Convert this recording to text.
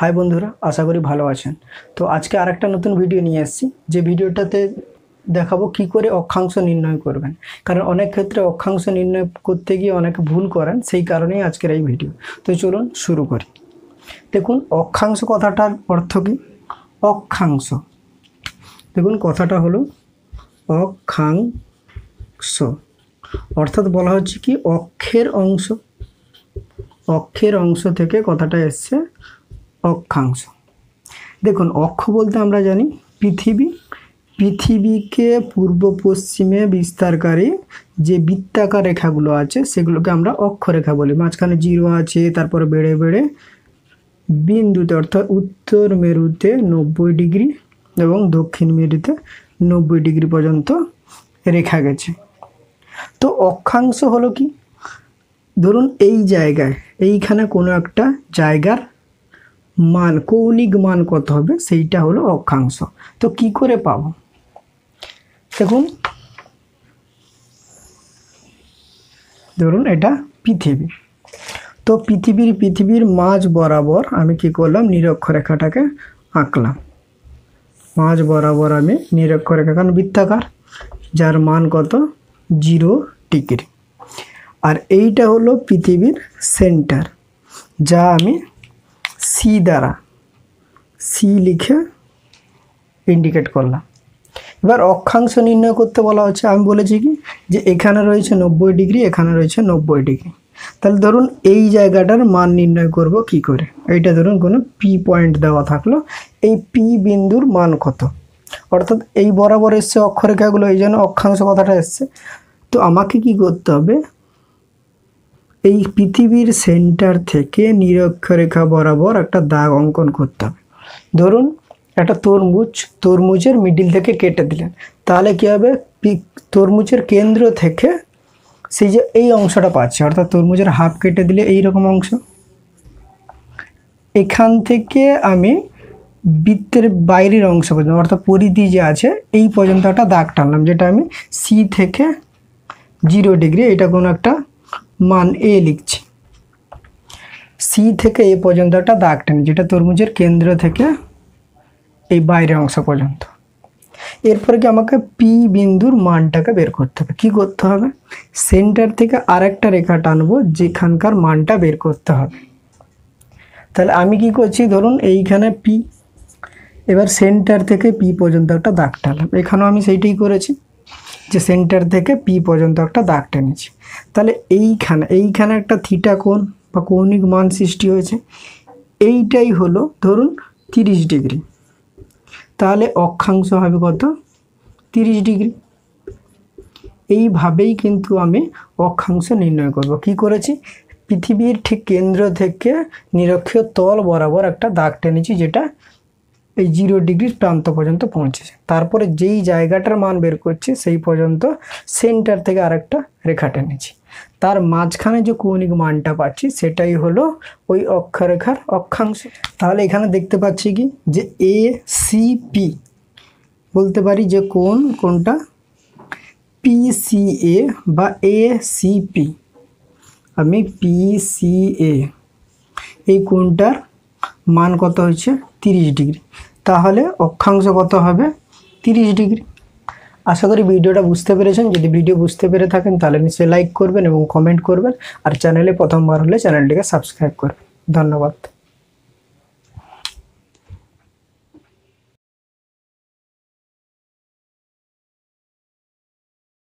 high বন্ধুরা আশা করি ভালো আছেন তো আজকে আরেকটা নতুন ভিডিও নিয়ে এসেছি যে ভিডিওটাতে দেখাবো কি করে অক্ষাংশ নির্ণয় করবেন কারণ অনেক ক্ষেত্রে অক্ষাংশ নির্ণয় করতে গিয়ে অনেকে ভুল করেন সেই কারণেই আজকের এই ভিডিও তো চলুন শুরু করি দেখুন অক্ষাংশ কথাটার অর্থ কী অক্ষাংশ দেখুন কথাটা হলো অক্ষাংশ অর্থাৎ বলা হচ্ছে কি অক্ষের অংশ অক্ষের অংশ থেকে কথাটা এসছে অক্ষাংশ দেখুন অক্ষ বলতে আমরা জানি পৃথিবী পৃথিবীকে পূর্ব পশ্চিমে বিস্তারকারী যে বৃত্তাকার রেখাগুলো আছে সেগুলোকে আমরা অক্ষরেখা বলি মাঝখানে জিরো আছে তারপরে বেড়ে বেড়ে বিন্দুতে অর্থাৎ উত্তর মেরুতে নব্বই ডিগ্রি এবং দক্ষিণ মেরুতে নব্বই ডিগ্রি পর্যন্ত রেখা গেছে তো অক্ষাংশ হলো কি ধরুন এই জায়গায় এইখানে কোনো একটা জায়গার মান কৌণিক মান কত হবে সেইটা হলো অক্ষাংশ তো কি করে পাব দেখুন ধরুন এটা পৃথিবী তো পৃথিবীর পৃথিবীর মাঝ বরাবর আমি কি করলাম নিরক্ষরেখাটাকে আঁকলাম মাঝ বরাবর আমি নিরক্ষরেখা কারণ বৃত্তাকার যার মান কত জিরো ডিগ্রি আর এইটা হলো পৃথিবীর সেন্টার যা আমি সি দ্বারা সি লিখে ইন্ডিকেট করলাম এবার অক্ষাংশ নির্ণয় করতে বলা হচ্ছে আমি বলেছি কি যে এখানে রয়েছে নব্বই ডিগ্রি এখানে রয়েছে নব্বই ডিগ্রি তাহলে ধরুন এই জায়গাটার মান নির্ণয় করব কি করে এইটা ধরুন কোনো পি পয়েন্ট দেওয়া থাকলো এই পি বিন্দুর মান কত অর্থাৎ এই বরাবর এসছে অক্ষরেখাগুলো এই জন্য অক্ষাংশ কথাটা এসছে তো আমাকে কি করতে হবে এই পৃথিবীর সেন্টার থেকে নিরক্ষরেখা বরাবর একটা দাগ অঙ্কন করতে হবে ধরুন একটা তরমুজ তরমুজের মিডিল থেকে কেটে দিলেন তাহলে কী হবে তরমুজের কেন্দ্র থেকে সেই যে এই অংশটা পাচ্ছে অর্থাৎ তরমুজের হাফ কেটে দিলে এই রকম অংশ এখান থেকে আমি বৃত্তের বাইরের অংশ পর্যন্ত অর্থাৎ পরিধি যে আছে এই পর্যন্ত একটা দাগ টানলাম যেটা আমি সি থেকে জিরো ডিগ্রি এটা কোনো একটা মান এ লিখছি সি থেকে এ পর্যন্ত একটা দাগ টানি যেটা তরমুজের কেন্দ্র থেকে এই বাইরে অংশ পর্যন্ত এরপরে কি আমাকে পি বিন্দুর মানটাকে বের করতে হবে কী করতে হবে সেন্টার থেকে আরেকটা রেখা টানবো যেখানকার মানটা বের করতে হবে তাহলে আমি কি করছি ধরুন এইখানে পি এবার সেন্টার থেকে পি পর্যন্ত একটা দাগ টানলাম এখানেও আমি সেইটাই করেছি যে সেন্টার থেকে পি পর্যন্ত একটা দাগ টেনেছি তাহলে এইখানে এইখানে একটা থিটা কোণ বা কৌণিক মান সৃষ্টি হয়েছে এইটাই হলো ধরুন তিরিশ ডিগ্রি তাহলে অক্ষাংশ হবে কত তিরিশ ডিগ্রি এইভাবেই কিন্তু আমি অক্ষাংশ নির্ণয় করব কি করেছি পৃথিবীর ঠিক কেন্দ্র থেকে নিরক্ষীয় তল বরাবর একটা দাগ টেনেছি যেটা এই জিরো ডিগ্রির প্রান্ত পর্যন্ত পৌঁছেছে তারপরে যেই জায়গাটার মান বের করছে সেই পর্যন্ত সেন্টার থেকে আরেকটা রেখা টেনেছি তার মাঝখানে যে কৌণিক মানটা পাচ্ছি সেটাই হলো ওই অক্ষরেখার অক্ষাংশ তাহলে এখানে দেখতে পাচ্ছি কি যে এ সি পি বলতে পারি যে কোন কোনটা পি সি এ বা এ সি পি আমি পি সি এ এই কোনটার মান কত হয়েছে তিরিশ ডিগ্রি তাহলে অক্ষাংশ কত হবে তিরিশ ডিগ্রি আশা করি ভিডিওটা বুঝতে পেরেছেন যদি ভিডিও বুঝতে পেরে থাকেন তাহলে নিশ্চয়ই লাইক করবেন এবং কমেন্ট করবেন আর চ্যানেলে প্রথমবার হলে চ্যানেলটিকে সাবস্ক্রাইব করবেন ধন্যবাদ